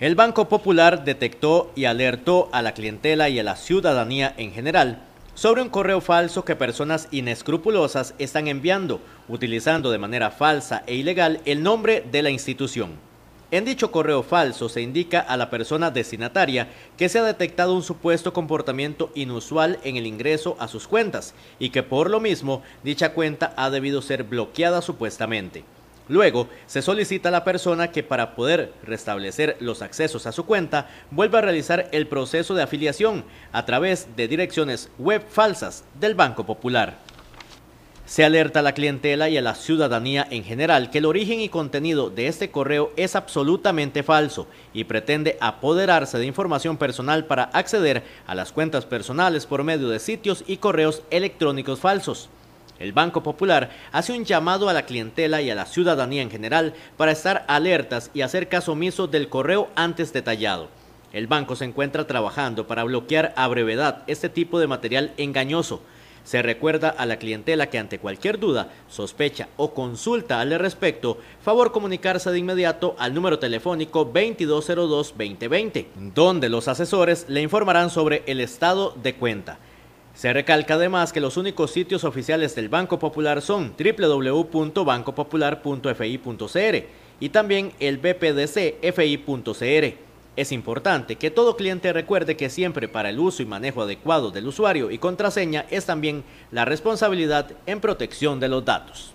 El Banco Popular detectó y alertó a la clientela y a la ciudadanía en general sobre un correo falso que personas inescrupulosas están enviando, utilizando de manera falsa e ilegal el nombre de la institución. En dicho correo falso se indica a la persona destinataria que se ha detectado un supuesto comportamiento inusual en el ingreso a sus cuentas y que por lo mismo dicha cuenta ha debido ser bloqueada supuestamente. Luego, se solicita a la persona que para poder restablecer los accesos a su cuenta, vuelva a realizar el proceso de afiliación a través de direcciones web falsas del Banco Popular. Se alerta a la clientela y a la ciudadanía en general que el origen y contenido de este correo es absolutamente falso y pretende apoderarse de información personal para acceder a las cuentas personales por medio de sitios y correos electrónicos falsos. El Banco Popular hace un llamado a la clientela y a la ciudadanía en general para estar alertas y hacer caso omiso del correo antes detallado. El banco se encuentra trabajando para bloquear a brevedad este tipo de material engañoso. Se recuerda a la clientela que ante cualquier duda, sospecha o consulta al respecto, favor comunicarse de inmediato al número telefónico 2202-2020, donde los asesores le informarán sobre el estado de cuenta. Se recalca además que los únicos sitios oficiales del Banco Popular son www.bancopopular.fi.cr y también el bpdcfi.cr. Es importante que todo cliente recuerde que siempre para el uso y manejo adecuado del usuario y contraseña es también la responsabilidad en protección de los datos.